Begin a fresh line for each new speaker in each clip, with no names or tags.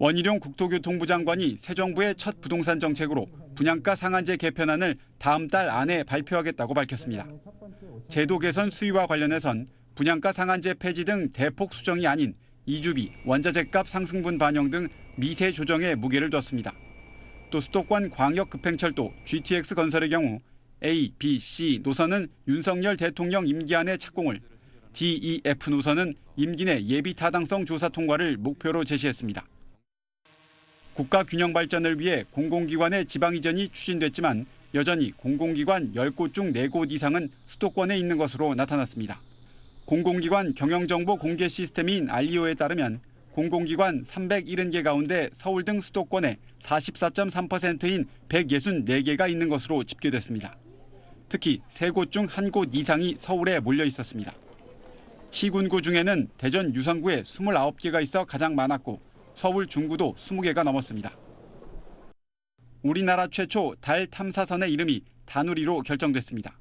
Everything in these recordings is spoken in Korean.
원희룡 국토교통부 장관이 새 정부의 첫 부동산 정책으로 분양가 상한제 개편안을 다음 달 안에 발표하겠다고 밝혔습니다. 제도 개선 수위와 관련해선 분양가 상한제 폐지 등 대폭 수정이 아닌 이주비, 원자재값 상승분 반영 등 미세 조정에 무게를 뒀습니다. 또 수도권 광역급행철도 GTX 건설의 경우 A, B, C 노선은 윤석열 대통령 임기 안에 착공을, D, E, F 노선은 임기 내 예비 타당성 조사 통과를 목표로 제시했습니다. 국가 균형 발전을 위해 공공기관의 지방 이전이 추진됐지만 여전히 공공기관 10곳 중 4곳 이상은 수도권에 있는 것으로 나타났습니다. 공공기관 경영정보 공개 시스템인 알리오에 따르면 공공기관 370개 가운데 서울 등 수도권에 44.3%인 164개가 있는 것으로 집계됐습니다. 특히 3곳 중 1곳 이상이 서울에 몰려 있었습니다. 시군구 중에는 대전 유성구에 29개가 있어 가장 많았고 서울 중구도 20개가 넘었습니다. 우리나라 최초 달 탐사선의 이름이 다누리로 결정됐습니다.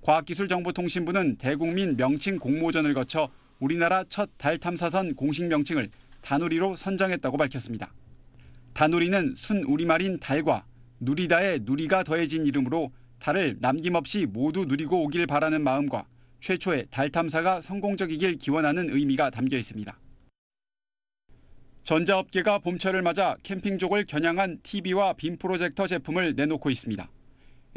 과학기술정보통신부는 대국민 명칭 공모전을 거쳐 우리나라 첫 달 탐사선 공식 명칭을 다누리로 선정했다고 밝혔습니다. 다누리는 순 우리말인 달과 누리다의 누리가 더해진 이름으로 달을 남김없이 모두 누리고 오길 바라는 마음과 최초의 달 탐사가 성공적이길 기원하는 의미가 담겨 있습니다. 전자업계가 봄철을 맞아 캠핑족을 겨냥한 TV와 빔 프로젝터 제품을 내놓고 있습니다.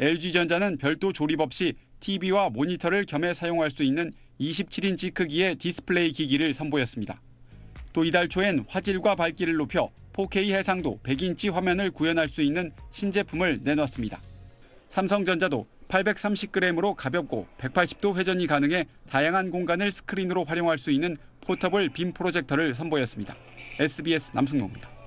LG전자는 별도 조립 없이 TV와 모니터를 겸해 사용할 수 있는 27인치 크기의 디스플레이 기기를 선보였습니다. 또 이달 초엔 화질과 밝기를 높여 4K 해상도 100인치 화면을 구현할 수 있는 신제품을 내놨습니다. 삼성전자도 830g으로 가볍고 180도 회전이 가능해 다양한 공간을 스크린으로 활용할 수 있는 포터블 빔 프로젝터를 선보였습니다. SBS 남승모입니다.